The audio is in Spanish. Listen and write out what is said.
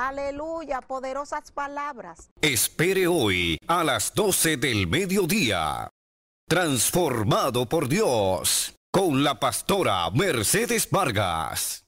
Aleluya, poderosas palabras. Espere hoy a las 12 del mediodía. Transformado por Dios. Con la pastora Mercedes Vargas.